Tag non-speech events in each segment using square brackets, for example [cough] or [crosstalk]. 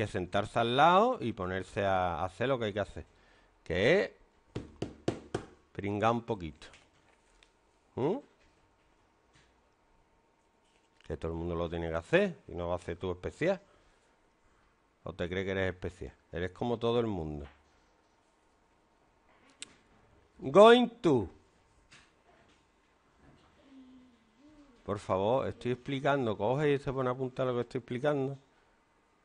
que sentarse al lado y ponerse a hacer lo que hay que hacer. Que es pringar un poquito. Que todo el mundo lo tiene que hacer y no a hacer tú especial. ¿O te cree que eres especial? Eres como todo el mundo. Going to. Por favor, estoy explicando. Coge y se pone a apuntar lo que estoy explicando.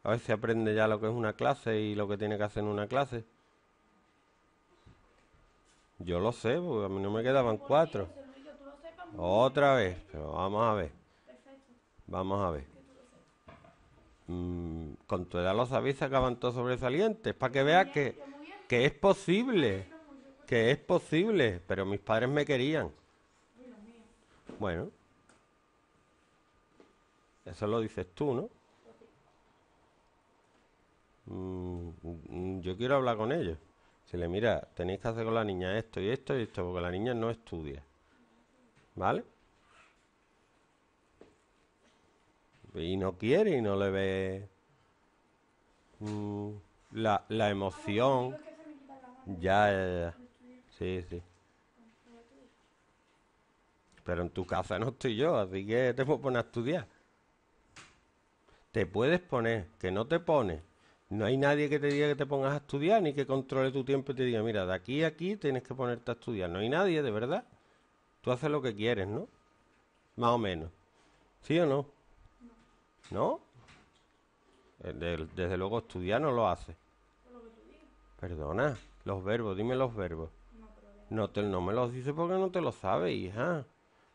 A ver si aprende ya lo que es una clase y lo que tiene que hacer en una clase. Yo lo sé, porque a mí no me quedaban cuatro. Otra vez, pero vamos a ver. Vamos a ver. Mm, con tu edad lo sabéis, acaban todos sobresalientes. Para que veas que, que es posible. Que es posible. Pero mis padres me querían. Bueno. Eso lo dices tú, ¿no? Mm, mm, mm, yo quiero hablar con ellos. Se le mira, tenéis que hacer con la niña esto y esto y esto, porque la niña no estudia. ¿Vale? Y no quiere y no le ve la, emoción. Ya, ya, ya. Sí, sí. Pero en tu casa no estoy yo, así que te puedo poner a estudiar. Te puedes poner, que no te pones. No hay nadie que te diga que te pongas a estudiar ni que controle tu tiempo y te diga, mira, de aquí a aquí tienes que ponerte a estudiar. No hay nadie, de verdad. Tú haces lo que quieres, ¿no? Más o menos. ¿Sí o no? ¿No? Eh, desde, luego estudiar no lo hace. Perdona, los verbos, dime los verbos. No, te, no me los dice porque no te lo sabe, hija.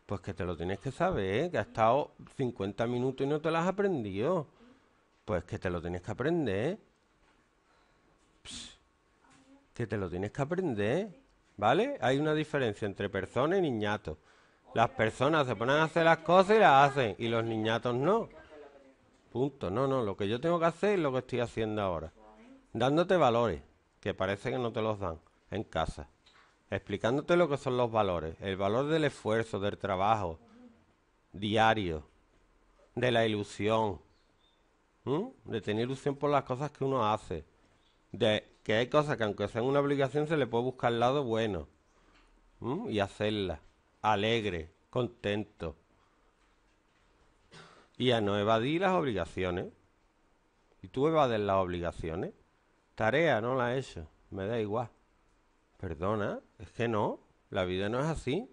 Pues que te lo tienes que saber, ¿eh? que ha estado 50 minutos y no te lo has aprendido. Pues que te lo tienes que aprender, que te lo tienes que aprender, ¿vale? Hay una diferencia entre personas y niñatos Las personas se ponen a hacer las cosas y las hacen, y los niñatos no. Punto. No, no, lo que yo tengo que hacer es lo que estoy haciendo ahora. Dándote valores, que parece que no te los dan en casa. Explicándote lo que son los valores. El valor del esfuerzo, del trabajo diario, de la ilusión, ¿Mm? de tener ilusión por las cosas que uno hace, de que hay cosas que aunque sean una obligación se le puede buscar el lado bueno ¿Mm? y hacerla alegre, contento. Y a no evadir las obligaciones. Y tú evades las obligaciones. Tarea, no la he hecho. Me da igual. Perdona, es que no. La vida no es así.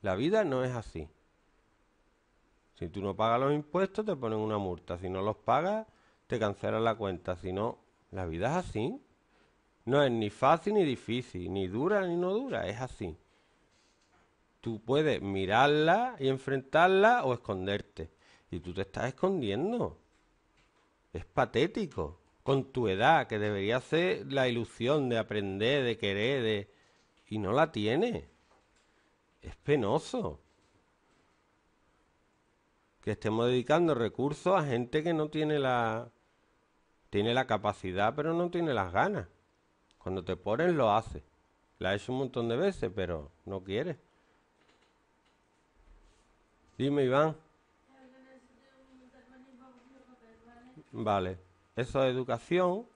La vida no es así. Si tú no pagas los impuestos, te ponen una multa. Si no los pagas, te cancelan la cuenta. Si no, la vida es así. No es ni fácil ni difícil, ni dura ni no dura, es así. Tú puedes mirarla y enfrentarla o esconderte. Y tú te estás escondiendo. Es patético. Con tu edad, que debería ser la ilusión de aprender, de querer, de... Y no la tiene. Es penoso que estemos dedicando recursos a gente que no tiene la tiene la capacidad, pero no tiene las ganas. Cuando te ponen lo hace. La he hecho un montón de veces, pero no quiere. Dime, Iván. Vale. Eso es educación.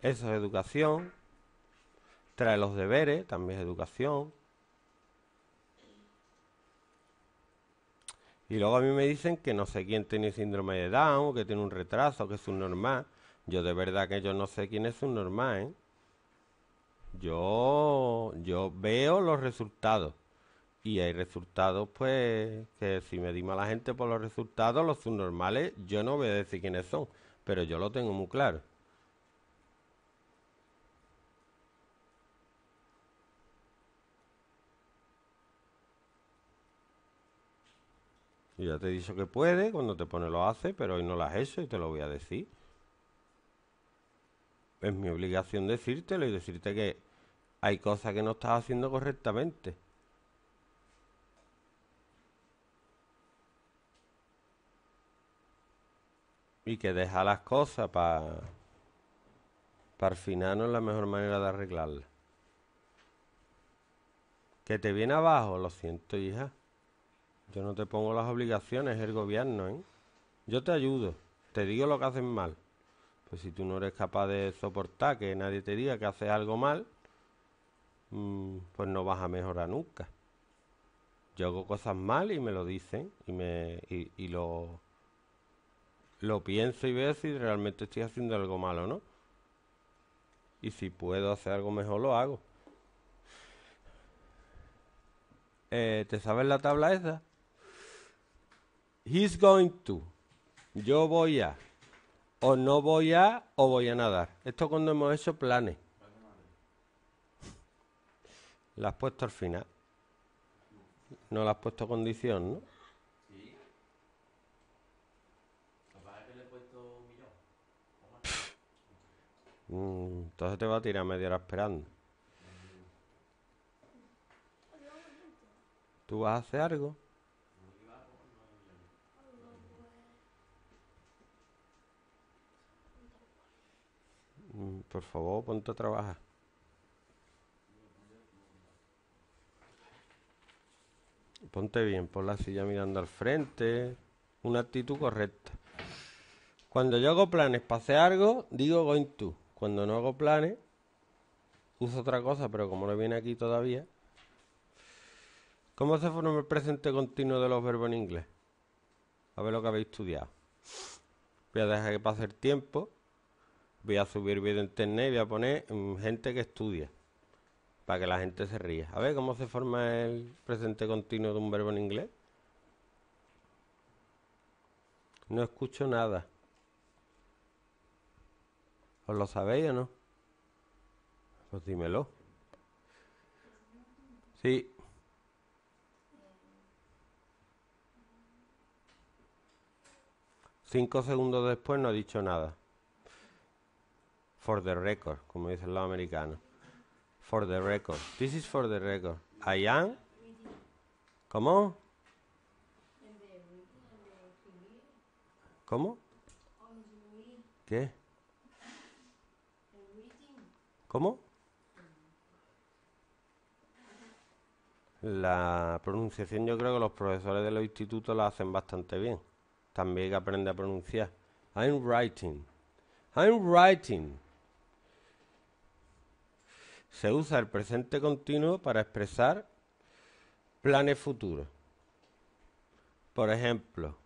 Eso es educación. Trae los deberes, también es educación. Y luego a mí me dicen que no sé quién tiene síndrome de Down, que tiene un retraso, que es un normal. Yo de verdad que yo no sé quién es un normal, ¿eh? Yo, yo veo los resultados. Y hay resultados, pues, que si me dima la gente por los resultados, los subnormales, yo no voy a decir quiénes son, pero yo lo tengo muy claro. ya te he dicho que puede, cuando te pone lo hace, pero hoy no lo has hecho y te lo voy a decir. Es mi obligación decírtelo y decirte que hay cosas que no estás haciendo correctamente. Y que deja las cosas para para final no es la mejor manera de arreglarlas. Que te viene abajo, lo siento, hija. Yo no te pongo las obligaciones, el gobierno, ¿eh? Yo te ayudo, te digo lo que haces mal. Pues si tú no eres capaz de soportar que nadie te diga que haces algo mal, mm, pues no vas a mejorar nunca. Yo hago cosas mal y me lo dicen y me y, lo lo pienso y veo si realmente estoy haciendo algo malo, ¿no? Y si puedo hacer algo mejor lo hago. Eh, ¿Te sabes la tabla esa? He's going to. Yo voy a. O no voy a o voy a nadar. Esto cuando hemos hecho planes. La has puesto al final. No la has puesto condición, ¿no? Sí. Mm, entonces te va a tirar media hora esperando. ¿Tú vas a hacer algo? Por favor, ponte a trabajar. Ponte bien, pon la silla mirando al frente. Una actitud correcta. Cuando yo hago planes para hacer algo, digo going to. Cuando no hago planes, uso otra cosa, pero como no viene aquí todavía. ¿Cómo se forma el presente continuo de los verbos en inglés? A ver lo que habéis estudiado. Voy a dejar que pase el tiempo voy a subir vídeo en internet y voy a poner mm, gente que estudia para que la gente se ría. A ver cómo se forma el presente continuo de un verbo en inglés. No escucho nada. ¿Os lo sabéis o no? Pues dímelo. Sí. Cinco segundos después no ha dicho nada. For the record, como dice el americanos. For the record. This is for the record. I am. ¿Cómo? ¿Cómo? ¿Qué? ¿Cómo? La pronunciación yo creo que los profesores de los institutos la hacen bastante bien. También aprende a pronunciar. I'm writing. I'm writing se usa el presente continuo para expresar planes futuros. Por ejemplo,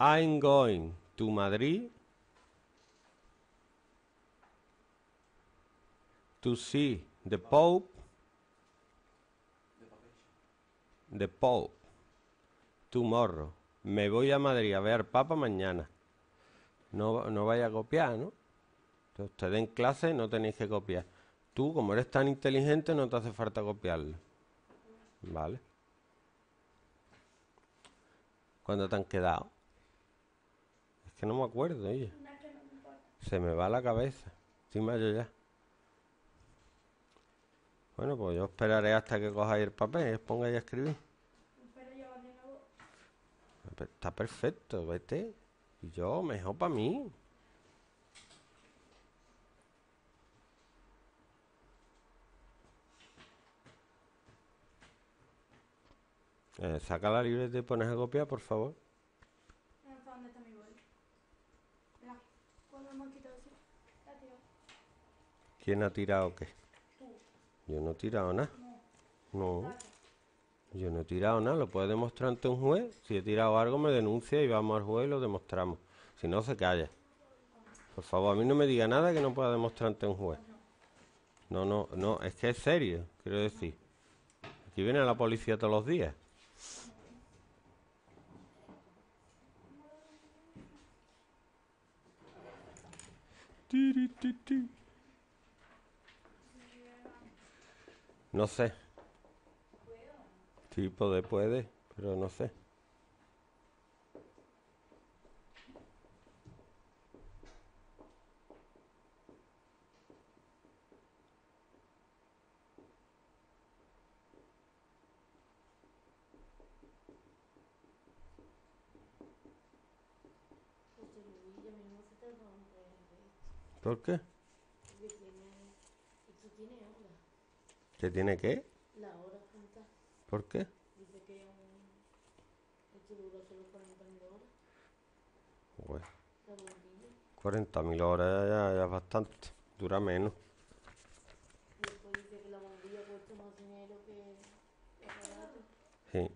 I'm going to Madrid to see the Pope, the Pope, tomorrow. Me voy a Madrid a ver Papa mañana. no vaya a copiar, ¿no? Ustedes en clase no tenéis que copiar. Tú, como eres tan inteligente, no te hace falta copiarlo. ¿Vale? cuando te han quedado? Es que no me acuerdo, oye. Se me va la cabeza. Encima yo ya. Bueno, pues yo esperaré hasta que cojáis el papel, Y pongáis a escribir. Está perfecto, vete. Y yo, mejor para mí. Eh, saca la libreta y pones a copiar, por favor. Ah, ¿Quién ha tirado qué? Yo no he tirado nada. No. Yo no he tirado nada. Lo puede demostrar ante un juez. Si he tirado algo, me denuncia y vamos al juez y lo demostramos. Si no, se calla. Por favor, a mí no me diga nada que no pueda demostrar ante un juez. No, no, no. Es que es serio, quiero decir. Aquí viene la policía todos los días. No sé. tipo de puede, pero no sé. ¿Por qué? Porque tiene. Esto tiene hora. ¿Qué tiene qué? La hora junta. ¿Por qué? Dice que esto dura solo 40.000 horas. Bueno. 40.000 horas ya, es bastante. Dura menos. Después dice que la bombilla cuesta más dinero que el Sí.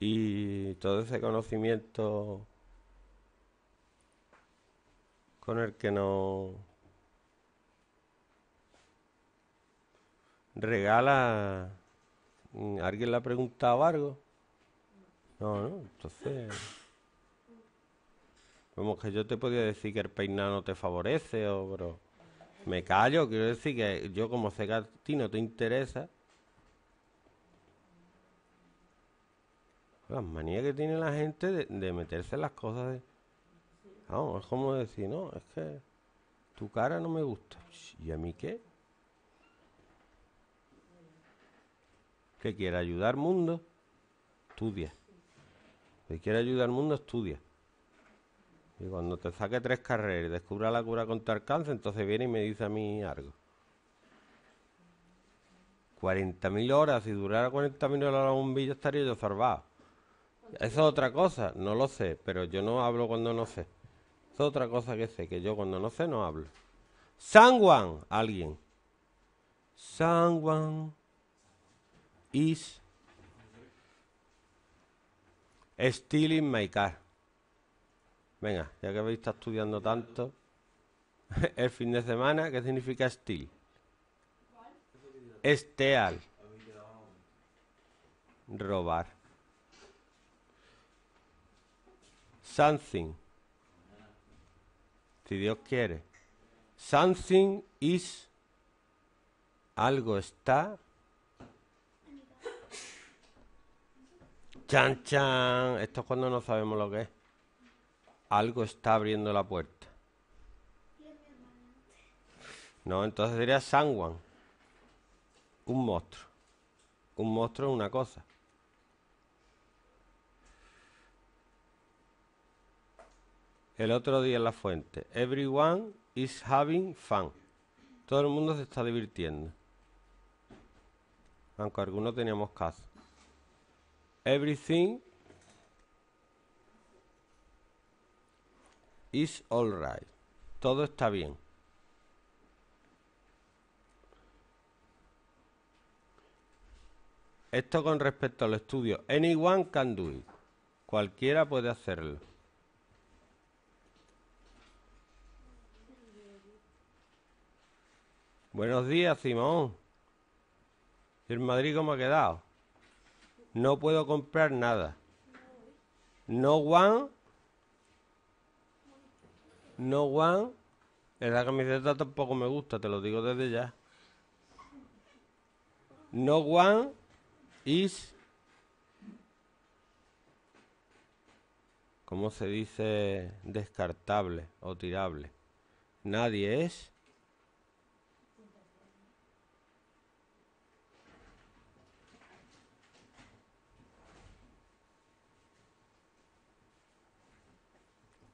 Y todo ese conocimiento con el que no regala. Mm, ¿Alguien le ha preguntado algo? No, no, entonces. Como que yo te podía decir que el peinado no te favorece, o, pero me callo, quiero decir que yo como sé que a ti no te interesa. La manía que tiene la gente de, meterse en las cosas de. No, es como decir, no, es que tu cara no me gusta. ¿Y a mí qué? Que quiere ayudar mundo, estudia. Que quiere ayudar al mundo, estudia. Y cuando te saque tres carreras y descubra la cura contra el cáncer, entonces viene y me dice a mí algo. 40.000 horas, si durara 40.000 horas la bombilla estaría yo salvado. Eso es otra cosa, no lo sé, pero yo no hablo cuando no sé. Es otra cosa que sé, que yo cuando no sé no hablo. Juan alguien. Juan is stealing my car. Venga, ya que habéis estado estudiando tanto, [laughs] el fin de semana, ¿qué significa steal? Esteal. Robar. Something si Dios quiere. Something is, algo está. Chan, chan, esto es cuando no sabemos lo que es. Algo está abriendo la puerta. No, entonces diría someone. Un monstruo. Un monstruo es una cosa. el otro día en la fuente. Everyone is having fun. Todo el mundo se está divirtiendo. Aunque algunos teníamos caso. Everything is alright. Todo está bien. Esto con respecto al estudio. Anyone can do it. Cualquiera puede hacerlo. Buenos días, Simón. ¿Y el Madrid cómo ha quedado? No puedo comprar nada. No one. No one. La camiseta tampoco me gusta, te lo digo desde ya. No one is. ¿Cómo se dice? Descartable o tirable. Nadie es.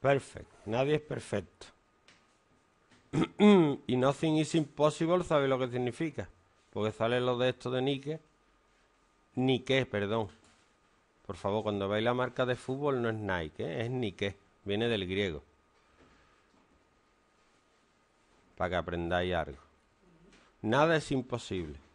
perfect. Nadie es perfecto. [clears throat] y nothing is impossible, ¿sabéis lo que significa? Porque sale lo de esto de Nike. Nike, perdón. Por favor, cuando veis la marca de fútbol no es Nike, ¿eh? es Nike. Viene del griego. Para que aprendáis algo. Nada es imposible.